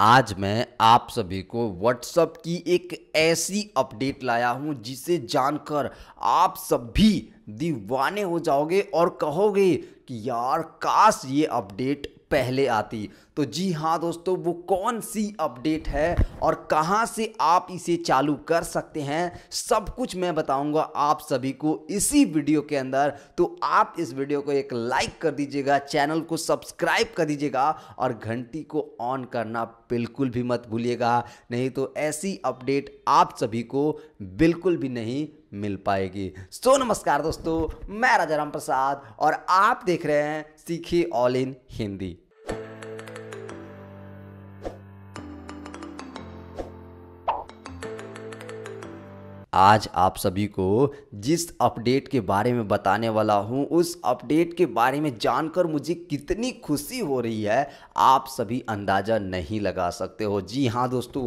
आज मैं आप सभी को व्हाट्सअप की एक ऐसी अपडेट लाया हूं जिसे जानकर आप सभी दीवाने हो जाओगे और कहोगे कि यार काश ये अपडेट पहले आती तो जी हाँ दोस्तों वो कौन सी अपडेट है और कहाँ से आप इसे चालू कर सकते हैं सब कुछ मैं बताऊंगा आप सभी को इसी वीडियो के अंदर तो आप इस वीडियो को एक लाइक कर दीजिएगा चैनल को सब्सक्राइब कर दीजिएगा और घंटी को ऑन करना बिल्कुल भी मत भूलिएगा नहीं तो ऐसी अपडेट आप सभी को बिल्कुल भी नहीं मिल पाएगी सो so, नमस्कार दोस्तों मैं राजा राम प्रसाद और आप देख रहे हैं सीखे ऑल इन हिंदी आज आप सभी को जिस अपडेट के बारे में बताने वाला हूँ उस अपडेट के बारे में जानकर मुझे कितनी खुशी हो रही है आप सभी अंदाज़ा नहीं लगा सकते हो जी हाँ दोस्तों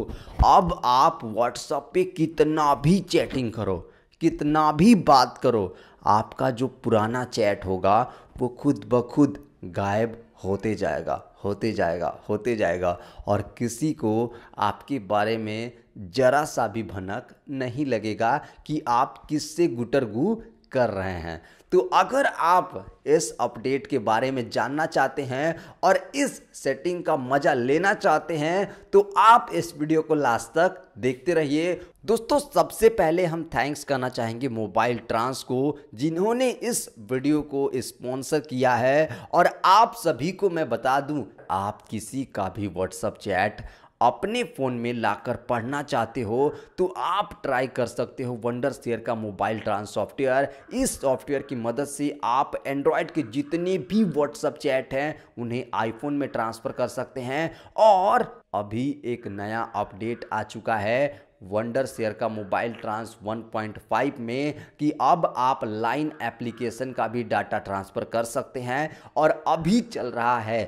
अब आप व्हाट्सएप पे कितना भी चैटिंग करो कितना भी बात करो आपका जो पुराना चैट होगा वो खुद ब खुद गायब होते जाएगा होते जाएगा होते जाएगा और किसी को आपके बारे में ज़रा सा भी भनक नहीं लगेगा कि आप किससे गुटरगु कर रहे हैं तो अगर आप इस अपडेट के बारे में जानना चाहते हैं और इस सेटिंग का मज़ा लेना चाहते हैं तो आप इस वीडियो को लास्ट तक देखते रहिए दोस्तों सबसे पहले हम थैंक्स करना चाहेंगे मोबाइल ट्रांस को जिन्होंने इस वीडियो को स्पॉन्सर किया है और आप सभी को मैं बता दूं आप किसी का भी व्हाट्सअप चैट अपने फ़ोन में लाकर पढ़ना चाहते हो तो आप ट्राई कर सकते हो वंडर शेयर का मोबाइल ट्रांस सॉफ्टवेयर इस सॉफ्टवेयर की मदद से आप एंड्रॉयड के जितने भी व्हाट्सअप चैट हैं उन्हें आईफोन में ट्रांसफ़र कर सकते हैं और अभी एक नया अपडेट आ चुका है वंडर शेयर का मोबाइल ट्रांस 1.5 में कि अब आप लाइन एप्लीकेशन का भी डाटा ट्रांसफ़र कर सकते हैं और अभी चल रहा है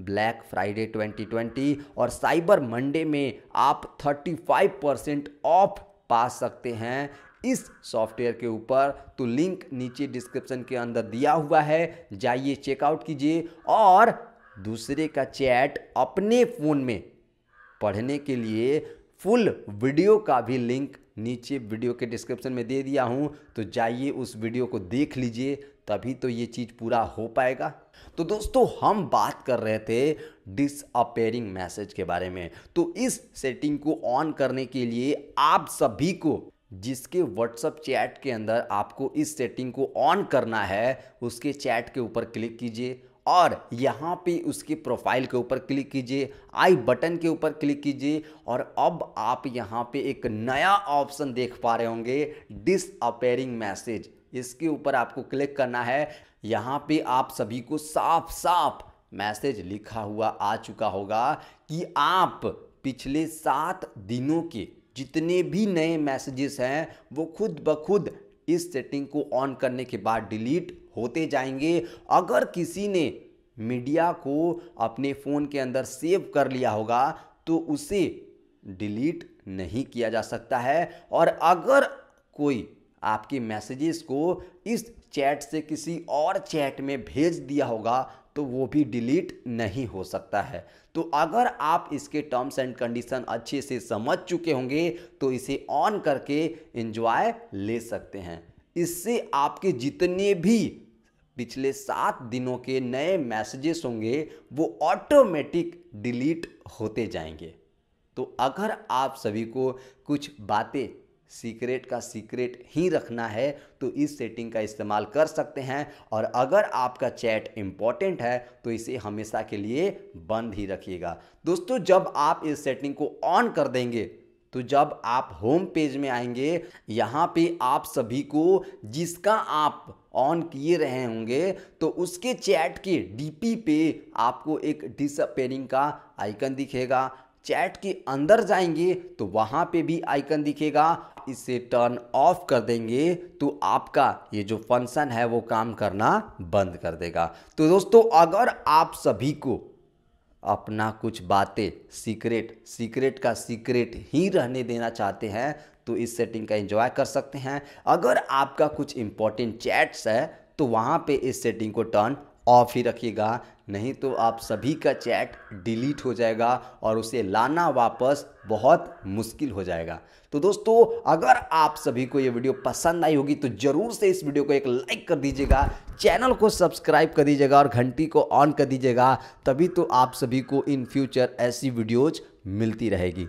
ब्लैक फ्राइडे 2020 और साइबर मंडे में आप 35 परसेंट ऑफ पा सकते हैं इस सॉफ्टवेयर के ऊपर तो लिंक नीचे डिस्क्रिप्शन के अंदर दिया हुआ है जाइए चेकआउट कीजिए और दूसरे का चैट अपने फ़ोन में पढ़ने के लिए फुल वीडियो का भी लिंक नीचे वीडियो के डिस्क्रिप्शन में दे दिया हूँ तो जाइए उस वीडियो को देख लीजिए तभी तो ये चीज़ पूरा हो पाएगा तो दोस्तों हम बात कर रहे थे डिसअपेयरिंग मैसेज के बारे में तो इस सेटिंग को ऑन करने के लिए आप सभी को जिसके व्हाट्सअप चैट के अंदर आपको इस सेटिंग को ऑन करना है उसके चैट के ऊपर क्लिक कीजिए और यहाँ पे उसके प्रोफाइल के ऊपर क्लिक कीजिए आई बटन के ऊपर क्लिक कीजिए और अब आप यहाँ पे एक नया ऑप्शन देख पा रहे होंगे डिसअपेयरिंग मैसेज इसके ऊपर आपको क्लिक करना है यहाँ पे आप सभी को साफ साफ मैसेज लिखा हुआ आ चुका होगा कि आप पिछले सात दिनों के जितने भी नए मैसेजेस हैं वो खुद ब खुद इस सेटिंग को ऑन करने के बाद डिलीट होते जाएंगे अगर किसी ने मीडिया को अपने फ़ोन के अंदर सेव कर लिया होगा तो उसे डिलीट नहीं किया जा सकता है और अगर कोई आपके मैसेजेस को इस चैट से किसी और चैट में भेज दिया होगा तो वो भी डिलीट नहीं हो सकता है तो अगर आप इसके टर्म्स एंड कंडीशन अच्छे से समझ चुके होंगे तो इसे ऑन करके इन्जॉय ले सकते हैं इससे आपके जितने भी पिछले सात दिनों के नए मैसेजेस होंगे वो ऑटोमेटिक डिलीट होते जाएंगे तो अगर आप सभी को कुछ बातें सीक्रेट का सीक्रेट ही रखना है तो इस सेटिंग का इस्तेमाल कर सकते हैं और अगर आपका चैट इम्पॉर्टेंट है तो इसे हमेशा के लिए बंद ही रखिएगा दोस्तों जब आप इस सेटिंग को ऑन कर देंगे तो जब आप होम पेज में आएंगे यहाँ पे आप सभी को जिसका आप ऑन किए रहे होंगे तो उसके चैट के डीपी पे आपको एक डिसअपेयरिंग का आइकन दिखेगा चैट के अंदर जाएंगे तो वहाँ पे भी आइकन दिखेगा इसे टर्न ऑफ कर देंगे तो आपका ये जो फंक्शन है वो काम करना बंद कर देगा तो दोस्तों अगर आप सभी को अपना कुछ बातें सीक्रेट सीक्रेट का सीक्रेट ही रहने देना चाहते हैं तो इस सेटिंग का एंजॉय कर सकते हैं अगर आपका कुछ इंपॉर्टेंट चैट्स है तो वहाँ पे इस सेटिंग को टर्न ऑफ ही रखिएगा नहीं तो आप सभी का चैट डिलीट हो जाएगा और उसे लाना वापस बहुत मुश्किल हो जाएगा तो दोस्तों अगर आप सभी को ये वीडियो पसंद आई होगी तो ज़रूर से इस वीडियो को एक लाइक कर दीजिएगा चैनल को सब्सक्राइब कर दीजिएगा और घंटी को ऑन कर दीजिएगा तभी तो आप सभी को इन फ्यूचर ऐसी वीडियोज मिलती रहेगी